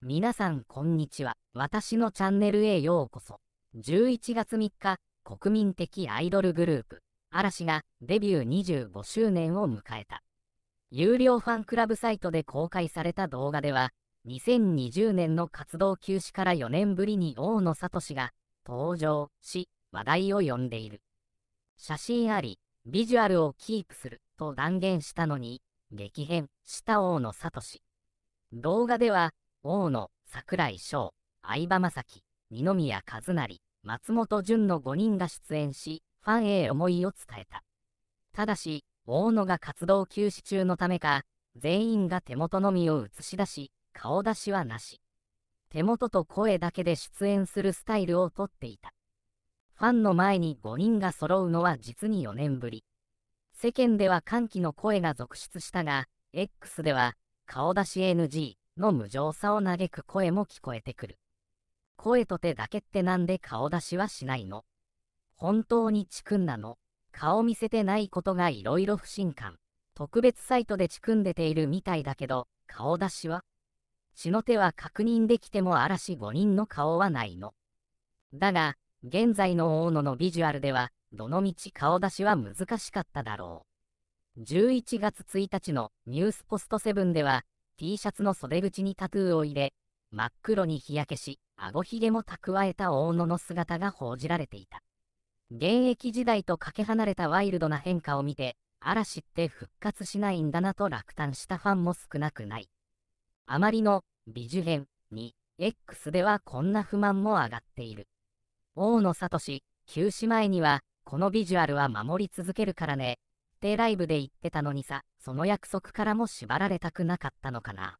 皆さんこんにちは。私のチャンネルへようこそ。11月3日、国民的アイドルグループ、嵐がデビュー25周年を迎えた。有料ファンクラブサイトで公開された動画では、2020年の活動休止から4年ぶりに大野聡が登場し、話題を呼んでいる。写真あり、ビジュアルをキープすると断言したのに、激変した大野聡。動画では、大野、櫻井翔、相葉雅紀、二宮和也、松本潤の5人が出演し、ファンへ思いを伝えた。ただし、大野が活動休止中のためか、全員が手元のみを映し出し、顔出しはなし。手元と声だけで出演するスタイルをとっていた。ファンの前に5人が揃うのは実に4年ぶり。世間では歓喜の声が続出したが、X では、顔出し NG、の無情さを嘆く声も聞こえてくる。声と手だけってなんで顔出しはしないの本当にチクンなの顔見せてないことがいろいろ不信感。特別サイトでチクんでているみたいだけど、顔出しは血の手は確認できても嵐5人の顔はないの。だが、現在の大野のビジュアルでは、どのみち顔出しは難しかっただろう。11月1日のニュースポストセブンでは、T シャツの袖口にタトゥーを入れ、真っ黒に日焼けし、顎ひげも蓄えた大野の姿が報じられていた。現役時代とかけ離れたワイルドな変化を見て、嵐って復活しないんだなと落胆したファンも少なくない。あまりの美女編に X ではこんな不満も上がっている。大野聡、休止前には、このビジュアルは守り続けるからね、定ライブで言ってたのにさ、その約束からも縛られたくなかったのかな。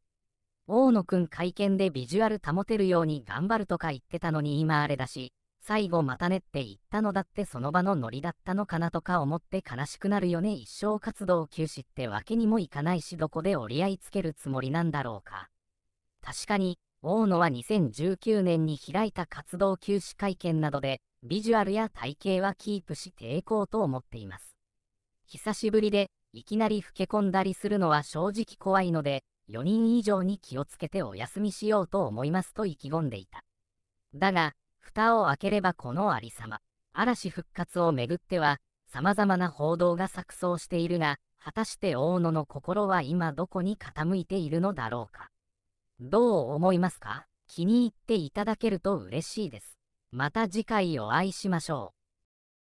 大野くん会見でビジュアル保てるように頑張るとか言ってたのに今あれだし、最後またねって言ったのだってその場のノリだったのかなとか思って悲しくなるよね一生活動休止ってわけにもいかないしどこで折り合いつけるつもりなんだろうか。確かに、大野は2019年に開いた活動休止会見などで、ビジュアルや体型はキープし抵抗と思っています。久しぶりで、いきなり老け込んだりするのは正直怖いので、4人以上に気をつけてお休みしようと思いますと意気込んでいた。だが、蓋を開ければこのありさま、嵐復活をめぐっては、様々な報道が錯綜しているが、果たして大野の心は今どこに傾いているのだろうか。どう思いますか気に入っていただけると嬉しいです。また次回お会いしましょう。